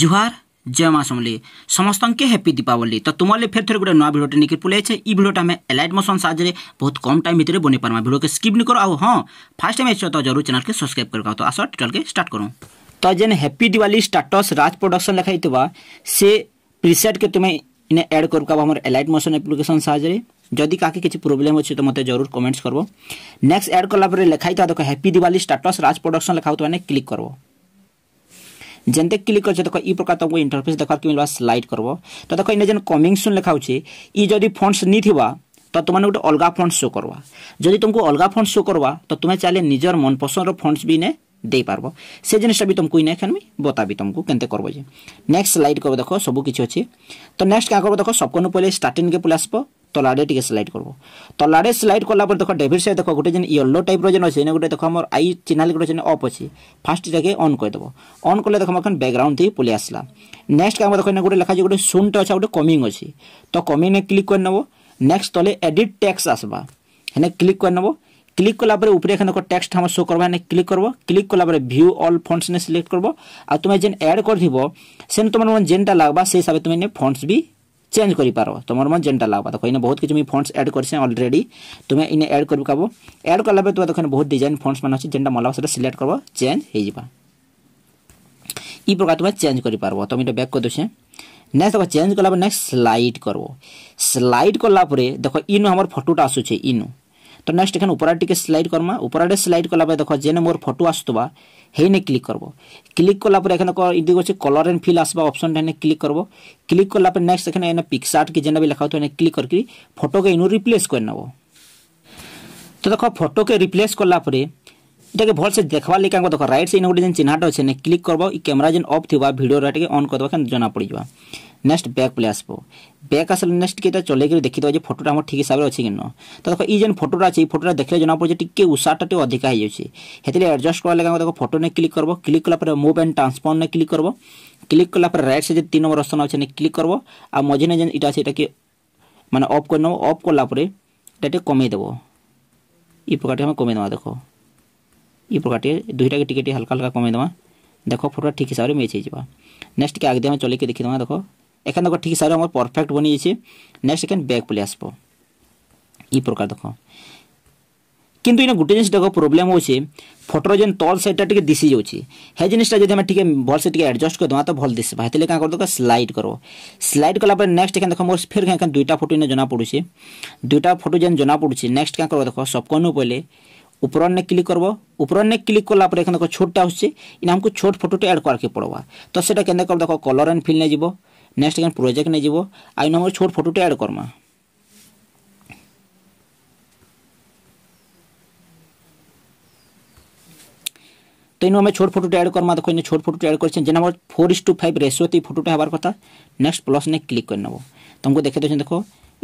जुहार जय मा सुमली समस्त के हैप्पी दीपावली तो तुम लोग फिर थोड़े गोटे नुआ भिडियो निकल ये योटे आम एलाइट मोशन साहय बहुत कम टाइम भितर बनी पार्मा भिडियो के स्किप नहीं करो आ हाँ फास्ट टाइम इस तो जरूर चैनल के सब्सक्राइब कर तो आस टोटल के स्टार्ट करूँ तो जेन happy Diwali status Raj production लिखा ही से प्रिसेट के तुम्हें इन एड कर एलाइट मोशन एप्लिकेसन साहयी का किसी प्रोब्लेम अच्छे तो मत जरूर कमेंट्स करो नेक्स्ट एड कला लिखाई तो देखो happy Diwali status Raj production लिखा हो क्लिक करो যেতে ক্লিক করছে দেখ এই প্রকার তুমি ইন্টরফেস দেখ মিলবা স্লাইড করব তো দেখ ইনে যেন কমিং সুন লেখা হচ্ছে ই যদি ফন্ডস নি থিবা তো তোমার গোটে অলগা ফন্ডস শো করবা যদি তুমি অলগা ফন্ডস শো করবা তো তুমি চাইলে নিজের মন পসন্দর ফন্ডস বি নে ଦେଇପାରିବ ସେ ଜିନିଷଟା ବି ତୁମକୁ ଇନେ ଖେନ୍ମି ବତାବି ତୁମକୁ କେନ୍ତେ କରବ ଯେ ନେକ୍ସଟ ସ୍ଲାଇଡ଼ କରବ ଦେଖ ସବୁ କିଛି ଅଛି ତ ନେକ୍ସଟ କାଁ କରବ ଦେଖ ସବକନୁ ପଇଲେ ଷ୍ଟାର୍ଟିଂକେ ପଲେଇ ଆସିବ তলাড়ে টিকে স্লাইড করব তলাড়ে স্লাইড কলা পরে দেখ ডেভিড সাইড দেখ গোটে যেন ইয়েলো টাইপ্র যেন আছে গোটে দেখ আমার আই চিহ্নালি গোটে যেন অফ আছে ফার্স্ট এটাকে অন করেদেব অন কলে দেখ আমার ব্যাকগ্রাউন্ড দিয়ে পলে আসলা নেক্সট কাম দেখ গোটে লেখা গোটে সুনটা আছে গোটে কমিং আছে তো কমিংনে ক্লিক করে নেব নেক্সট তলে এডিট ট্যাক্স আসবা এখানে ক্লিক করে নেব ক্লিক কলা পরে উপরে এখানে ট্যাক্সট আমার শো করবা এখানে ক্লিক করব ক্লিক কলা পরে ভিউ অল ফন্ডস নে সিলেক্ট করব আর তুমি যেন অ্যাড করব সেন তোমার যেনটা লাগবা সেই হিসাবে তুমি ফন্ডস বি চেঞ্জ করিপারব তোমার মন যেটা লাগবা দেখো এনে বহুত কিছু মুই ফন্ডস এড করছে অলরেডি তুমি এনে এড করি পাব এড কলাপরে তোমার দেখো বহুত ডিজাইন ফন্ডস মানে আছে যেটা মন লাগবে সেটা সিলেক্ট করব চেঞ্জ হয়ে যা এই প্রকার তুমি চেঞ্জ করিপারব তুমি এটা ব্যাক করে দেছে নেক্সট দেখো চেঞ্জ কলাপরে নেক্সট স্লাইড করব স্লাইড কলাপরে দেখো ইনু আমার ফটোটা আসুছে ইনু তো नेक्स्ट এখানে উপরে টিকে স্লাইড করমা উপরে স্লাইড কলা পরে দেখো যেনে মোর ফটো আসতবা হেইনে ক্লিক করব ক্লিক কলা পরে এখানে ইদি গছে কলর এন্ড ফিল আসবা অপশনটা এনে ক্লিক করব ক্লিক কলা পরে নেক্সট এখানে এনে পিকচার কি যেনে বি লেখা তো এনে ক্লিক করকি ফটোকে ইনো রিপ্লেস করে নেব তো দেখো ফটোকে রিপ্লেস কলা পরে এটাকে ভালসে দেখবার লাগে আমাকে দেখো রাইট সাইড গোটে যে চিহ্নটা আছে ক্লিক করব এই ক্যামেরা যে অফ থাকা ভিডিওটা টিকে অন করদেবা কেন জনা পড়ে যাওয়া নেক্সট ব্যাক পলে আসব ব্যাক আসলে নেক্সট কি এটা চলাইকি দেখিদেবা যে ফটোটা আমার ঠিক হিসাবে অছি কি ন তো দেখ এই যে ফটোটা আছে এই ফটোটা দেখলে জনা পড়ছে টিকে উষাটা টিকে অধিকা হয়ে যাচ্ছে সেতলে আডজস্ট করা লাগে দেখো ফটো নে ক্লিক করব ক্লিক কলা পরে মুভ এন্ড ট্রান্সফর্ম নে ক্লিক করব ক্লিক কলা পরে রাইট সাইড তিন নম্বর অপশন আছে ক্লিক করব আর মঝে নে যে এটা আছে এটাকে মানে অফ করে নেব অফ কলা পরে এটাকে কমিয়ে দেব এই প্রকারটি আমি কমিয়ে দেওয়া দেখো এই প্রকারটি দুইটাকে টিকে হালকা হালকা কমিয়ে দেওয়া দেখো ফটোটা ঠিক হিসাবে ম্যাচ হয়ে যা নেক্সট কি আগে আমি চলিকি দেখি দেওয়া দেখো এখানে দেখো ঠিক হিসাবে আমার পরফেক্ট বনিয়েছি নেক্সট এখানে ব্যাক পলে আসবো এই প্রকার দেখো কিন্তু ইনা গোটে জিনিস দেখো প্রোবলেম হচ্ছে ফটোর যে তল সাইডটা টিকে দিশি যাচ্ছে হে জিনিসটা যদি আমি টিকে ভালসে টিকে আডজস্ট করে দেওয়া তো ভাল দিশে দিশবা হেতলে কাঁ দেখো স্লাইড করব স্লাইড পরে নেক্সট এখানে দেখো মোর ফের এখানে দুইটা ফটো এনে জনা পড়ুছে দুইটা ফটো যেন জনা পড়ুছে নেক্সট কাঁ করব দেখো সবকনু পড়লে উপর ने क्लिक करब ऊपर ने क्लिक कला पर एखन छोटा आसचे इन हमको छोट फोटोटे एड करके पड़वा तो सेटा केने कर देखो कलर एंड फिल ने जीवो নেক্সট এখানে ପ୍ରୋଜେକ୍ଟ ନେଇଯିବ ଆଉ ଇନ ଆମର ଛୋଟ ଫଟୋଟେ ଆଡ଼୍ କର୍ମା ତ ଇନୁ ଆମେ ଛୋଟ ଫଟୋଟେ ଆଡ଼୍ କର୍ମା ଦେଖ ଇନେ ଛୋଟ ଫଟୋଟେ ଆଡ଼୍ କରିଛେ ଯେନ୍ ଆମର ଫୋର୍ ଇସ୍ ଟୁ ଫାଇଭ୍ ରେସିଓ ତି ଫଟୋଟେ ହେବାର କଥା ନେକ୍ସଟ ପ୍ଲସ୍ ନେ କ୍ଲିକ୍ କରିନେବ ତମକୁ ଦେଖେଇ ଦେଉଛନ୍ ଦେଖ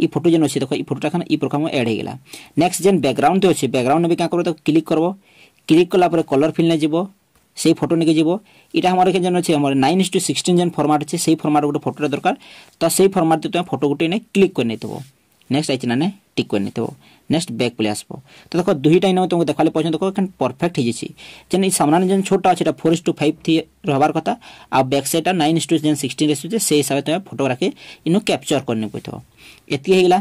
ଇ ଫଟୋ ଯେନ୍ ଅଛେ ଦେଖ ଇ ଫଟୋଟା ଖାନ ଇ ପ୍ରକାର ଆଡ଼୍ ହେଇଗଲା ନେକ୍ସଟ ଯେନ୍ ବ୍ୟାକଗ୍ରାଉଣ୍ଡ ଅଛେ ବ୍ୟାକଗ୍ରାଉଣ୍ଡ ବି କାଁ କରିବ ତାକୁ କ୍ଲିକ୍ କରବ କ୍ଲିକ୍ କଲା ପରେ କଲର୍ ଫିଲ୍ ନେଇଯିବ সেই ଫଟୋ ନେଇକି ଯିବ ଏଇଟା ଆମର ଏଖେ ଯେନ୍ ଅଛି ଆମର ନାଇନ୍ ଇସ୍ ଟୁ ସିକ୍ସଟିନ୍ ଯେନ୍ ଫର୍ମାଟ୍ ଅଛି ସେଇ ଫର୍ମାଟ୍ ଗୋଟେ ଫଟୋଟା ଦରକାର ତ ସେଇ ଫର୍ମାଟ୍ରେ ତୁମେ ଫଟୋ ଗୋଟେ ନେଇ କ୍ଲିକ୍ କରି ନେଇଥିବ ନେକ୍ସଟ ଆଇଛି ନା ନାଇଁ ଟିକ୍ କରି ନେଇଥିବ ନେକ୍ସଟ ବ୍ୟାକ୍ ପଳେଇ ଆସିବ ତ ଦେଖ ଦୁଇଟା ଇନ ତୁମକୁ ଦେଖାଲେ ପର୍ଯ୍ୟନ୍ତ ଦେଖ କେନ୍ ପରଫେକ୍ଟ ହେଇଯାଇଛି ଯେନ୍ ଏଇ ସାମ୍ନାରେ ଯେନ୍ ଛୋଟଟା ଅଛି ଏଇଟା ଫୋର୍ ଇସ୍ ଟୁ ଫାଇଭ୍ ଥି ରହିବାର କଥା ଆଉ ବ୍ୟାକ୍ ସାଇଡ଼୍ଟା ନାଇନ୍ ଇସ୍ ଟୁ ଯେନ୍ ସିକ୍ସଟିନ୍ ଆସୁଛି ସେଇ ହିସାବରେ ତୁମେ ଫଟୋଗ୍ରାଫି ଇନୁ କ୍ୟାପଚର୍ କରି ନେଇ କହିଥିବ ଏତିକି ହେଇଗଲା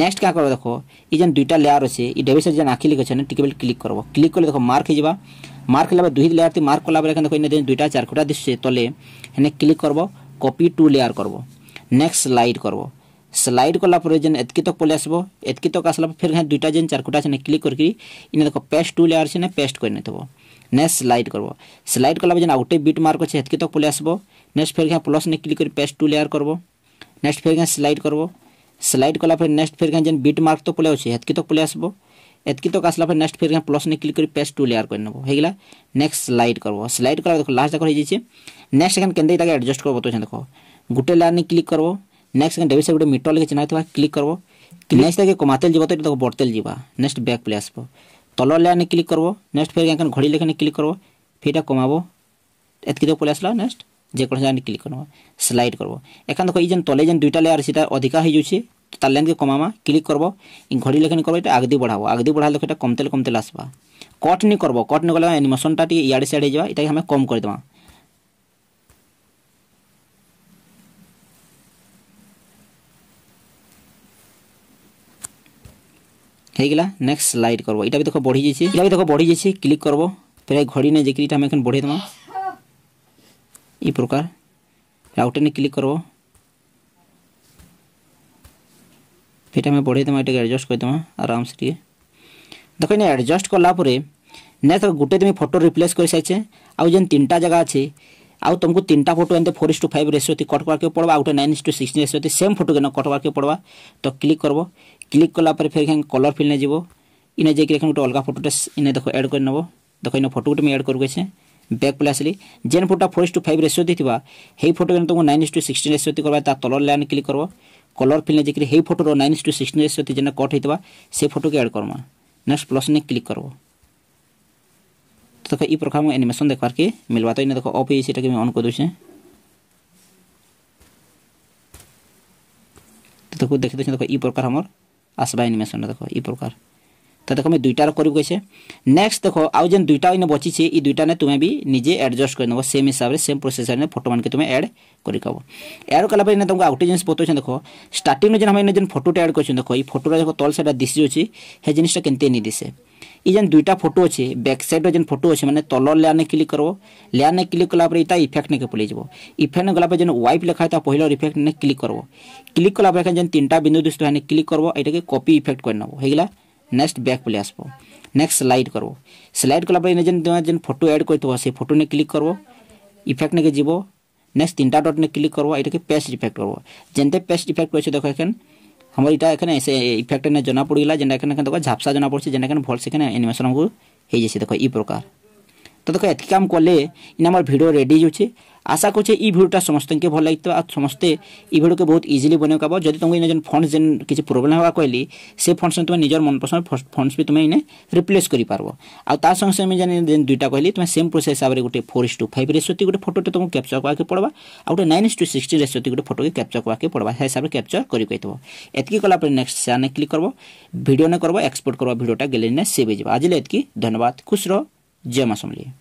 নেক্সট কাঁ করব দেখো এই যে দুইটা লেয়ার আছে এই ডেভিসের যে আঁকি লিখেছে না টিকে বেল ক্লিক করব ক্লিক করলে দেখো মার্ক হয়ে যাবা মার্ক লেয়ার দুই লেয়ারটি মার্ক কলাপরে কেন কইনা দিন দুইটা চারকোটা দিচ্ছে তলে এনে ক্লিক করব কপি টু লেয়ার করব নেক্সট স্লাইড করব স্লাইড কলা পরে যেন এতকি তক পলে আসব এতকি তক আসলা ফের হ্যাঁ দুইটা যেন চারকোটা আছে ক্লিক করি ইনে দেখো পেস্ট টু লেয়ার আছে না পেস্ট করে নিতে নেক্সট স্লাইড করব স্লাইড কলা যেন আউটে বিট মার্ক আছে এতকি তক পলে আসব নেক্সট ফের হ্যাঁ প্লস নে ক্লিক করে পেস্ট টু লেয়ার করব নেক্সট ফের হ্যাঁ স্লাইড করব স্লাইড কলা পরে নেক্সট ফের হ্যাঁ যেন বিট মার্ক তো পলে আছে এতকি তক পলে আসবো এতকি তক আসলা পরে নেক্সট ফির প্লস নে ক্লিক করে পেজ টু লেয়ার করে নেব হয়ে গেলা নেক্সট স্লাইড করব স্লাইড করা দেখো লাস্ট দেখো হয়ে যাচ্ছে নেক্সট এখানে কেন তাকে আডজস্ট করব বতাইছেন দেখো গোটে লেয়ার নে ক্লিক করব নেক্সট এখানে ডেভিসে গোটে মিটর লিখে চিহ্ন থাকা ক্লিক করব নেক্সট তাকে কমাতেল যাব তো এটা দেখো বড়তেল যা নেক্সট ব্যাক প্লে আসব তল লেয়ার নে ক্লিক করব নেক্সট ফির এখানে ঘড়ি লেখা ক্লিক করব ফিটা কমাবো এতকি তক পলে আসলা নেক্সট যেকোনো জায়গায় ক্লিক করব স্লাইড করব এখানে দেখো এই যে তলে যে দুইটা লেয়ার সেটা অধিকা হয়ে যাচ্ছে তার লেন্থকে কমামা ক্লিক করব ঘড়ি লেখেনি করবো এটা আগদি বড়াব আগদি বড়া বড়ালে এটা কমতেলে কমতেলে আসবা কট নি করব কট নি গলে এনিমেশনটা টিকে ইয়াড়ে হয়ে যাওয়া এটাকে আমি কম করে দেওয়া হয়েগলা নেক্সট স্লাইড করব এটা দেখো বড়ি যাইছে এটা দেখো বড়ি যাইছে ক্লিক করব প্রায় ঘড়ি নিয়ে যাই এটা আমি এখন বড়িয়ে দেওয়া এই প্রকার রাউটে ক্লিক করবো फिर आम बढ़े देमा ये आडजस्ट करदे आराम से टे देख इन आडजस्ट कलापर नेक्स्ट गोटे तुम फटो रिप्लेस कर सारिचे आउ जेन तीन जगह अच्छे आउ तुमको तीन फोटो एमती four is to five ratio थी कट करके पड़वा आउटे nine is to six ratio थी सेम फोटो के कट करके पड़वा तो क्लिक करब क्लिक कलापर फिर खेल कलर फिल नहीं इने जाकि गोटे अलग फोटोटे इने देख एड कर नब देख इन फोटो गोटे मुझे एड करें ব্যাক পলে আসলি যেন ফটোটা four is to five ratio দিয়ে সেই ফটো কিন্তু তুমি nine is to sixteen ratio করবা তার তলর লাইন ক্লিক করব କଲର୍ ଫିଲ୍ ଯାଇକରି ହେଇ ଫଟୋର ନାଇନ୍ ଟୁ ସିକ୍ସଟିନ୍ ସହିତ ଯେନ୍ଟା କଟ୍ ହେଇଥିବା ସେ ଫଟୋକେ ଆଡ଼୍ କର୍ମା ନେକ୍ସଟ ପ୍ଲସ୍ନେ କ୍ଲିକ୍ କରବ ଦେଖ ଇ ପ୍ରକାର ମୁଁ ଆନିମେସନ୍ ଦେଖବାର୍କେ ମିଲ୍ବା ତ ଇନେ ଦେଖ ଅଫ୍ ହେଇଛି ସେଟାକେ ମୁଇଁ ଅନ୍ କରିଦେଉଛେ ଦେଖୁ ଦେଖି ଦେଉଛେ ଦେଖ ଇ ପ୍ରକାର ଆମର ଆସବା ଆନିମେସନ୍ଟା ଦେଖ ଇ ପ୍ରକାର তো দেখো আমি দুইটার করি গেছে নেক্সট দেখো আউ যেন দুইটা ইনে বচিছে এই দুইটা নে তুমি বি নিজে আডজস্ট করে নেব সেম হিসাবে সেম প্রসেসর নে ফটো মানকে তুমি এড করে খাব এড কলা পরে তোমাকে আউটে জিনিস বতাইছেন দেখো স্টার্টিং যেন আমি যেন ফটোটা এড করছেন দেখো এই ফটোটা দেখো তল সেটা দিশি যাচ্ছে সে জিনিসটা কেমতি নি দিশে এই যেন দুইটা ফটো আছে ব্যাক সাইডর যেন ফটো আছে মানে তল লেয়ারে ক্লিক করব লেয়ারে ক্লিক কলাপরে এটা ইফেক্ট নেকে পলাই যাব ইফেক্ট গলাপরে যেন ওয়াইপ লেখা তা পহিল ইফেক্ট নে ক্লিক করব ক্লিক কলাপরে যেন তিনটা বিন্দু দিশে ক্লিক করব এটাকে কপি ইফেক্ট করে নেব হয়ে গেলা નેક્સ્ટ બેક પર લઈ આસવો નેક્સ્ટ સ્લાઇડ કરવો સ્લાઇડ કલા ପରେ એને જેન જેન ફોટો એડ કરીથવા ସେ ફોટોને ક્લિક કરવો ଇଫେକ୍ଟ ନେଇକି ଯିବ ନେକ୍ସଟ ତିନିଟା ଡଟ୍ନେ କ୍ଲିକ୍ କରବ ଏଇଟାକି ପେଷ୍ଟ ଇଫେକ୍ଟ କରବ ଯେନ୍ତେ ପେଷ୍ଟ ଇଫେକ୍ଟ କରିଛି ଦେଖ ଏଖେନ୍ ଆମର ଏଇଟା ଏଖେନ୍ ସେ ଇଫେକ୍ଟ ନେ ଜଣା ପଡ଼ିଗଲା ଯେନ୍ଟା ଏଖେନ୍ ଦେଖ ଝାପ୍ସା ଜଣା ପଡ଼ୁଛି ଯେନ୍ଟା ଏଖେନ୍ ଭଲସେ ଏଖେନ୍ ଆନିମେସନ୍ ଆମକୁ ହେଇଯାଇଛି ଦେଖ ଇ ପ୍ରକାର তো দেখো এত কাম কলে ইন আমার ভিডিও রেডি যাচ্ছে আশা করছে এই ভিডিওটা সমস্ত ভাল লাগি আর সমস্তে এই ভিডিওকে বহুত ইজিলি বনাই পাব যদি তুমি ইনে যেন ফন্ডস যেন কিছু প্রোবলেম হওয়া কহিলি সে ফন্ডস তুমি নিজের মনপসন্দ ফন্ডস বি তুমি ইনে রিপ্লেস করে পারব আর তার সঙ্গে সঙ্গে যেন যেন দুইটা কহিলি তুমি সেম প্রসেস হিসাবে গোটে ফোর ইস টু ফাইভ রেসিওতে গোটে ফটোটে তুমি ক্যাপচর করাকে পড়বা আর গোটে নাইন ইস টু সিক্সটি রেসিওতে গোটে ফটোকে ক্যাপচর করাকে পড়বা সে হিসাবে ক্যাপচর করে কইতব এতকি কলাপরে নেক্সট সেয়ার ক্লিক করব ভিডিও নে করব এক্সপোর্ট করব ভিডিওটা গ্যালেরি নে সেভ হয়ে যাব আজ এতকি ধন্যবাদ খুশ রহ me लिए